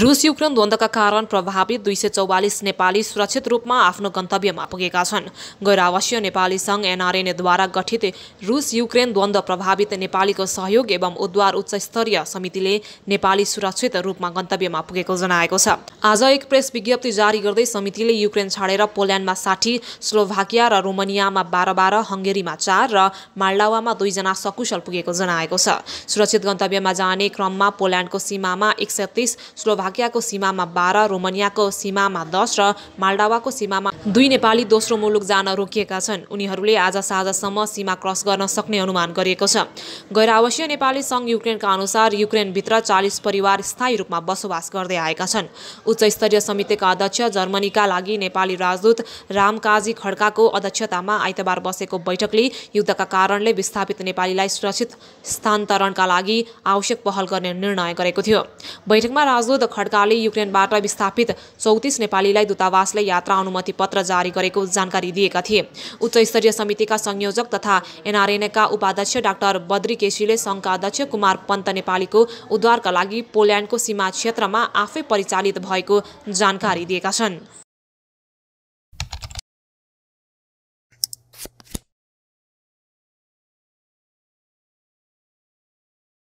रुस युक्रेन द्वन्द्वका कारण प्रभावित दुई सय चौवालिस नेपाली सुरक्षित रूपमा आफ्नो गन्तव्यमा पुगेका छन् गैरावासीय नेपाली सङ्घ एनआरएनएद्वारा गठित रुस युक्रेन द्वन्द्व प्रभावित नेपालीको सहयोग एवं उद्वार उच्च स्तरीय समितिले नेपाली सुरक्षित रूपमा गन्तव्यमा पुगेको जनाएको छ आज एक प्रेस विज्ञप्ति जारी गर्दै समितिले युक्रेन छाडेर पोल्यान्डमा साठी स्लोभाकिया र रोमानियामा बाह्र बाह्र हङ्गेरीमा चार र माल्डावामा दुईजना सकुशल पुगेको जनाएको छ सुरक्षित गन्तव्यमा जाने क्रममा पोल्यान्डको सीमामा एक सय स्लोभाकियाको सीमामा बाह्र रोमानियाको सीमामा दस र माल्डावाको सीमामा दुई नेपाली दोस्रो मुलुक जान रोकिएका छन् उनीहरूले आज साँझसम्म सीमा क्रस गर्न सक्ने अनुमान गरिएको छ गैरआवश्य नेपाली सङ्घ युक्रेनका अनुसार युक्रेनभित्र चालिस परिवार स्थायी रूपमा बसोबास गर्दै आएका छन् उच्च स्तरीय समितिका अध्यक्ष जर्मनीका लागि नेपाली राजदूत रामकाजी खड्काको अध्यक्षतामा आइतबार बसेको बैठकले युद्धका कारणले विस्थापित नेपालीलाई सुरक्षित स्थानान्तरणका लागि आवश्यक पहल गर्ने निर्णय गरेको थियो बैठकमा राजदूत खड्काले युक्रेनबाट विस्थापित चौतिस नेपालीलाई दूतावासले यात्रा अनुमति पत्र जारी गरेको जानकारी दिएका थिए उच्च स्तरीय समितिका संयोजक तथा एनआरएनएका उपाध्यक्ष डाक्टर बद्री केसीले सङ्घका अध्यक्ष कुमार पन्त नेपालीको उद्धारका लागि पोल्यान्डको सीमा क्षेत्रमा आफै परिचालित भएको जानकारी दिएका छन्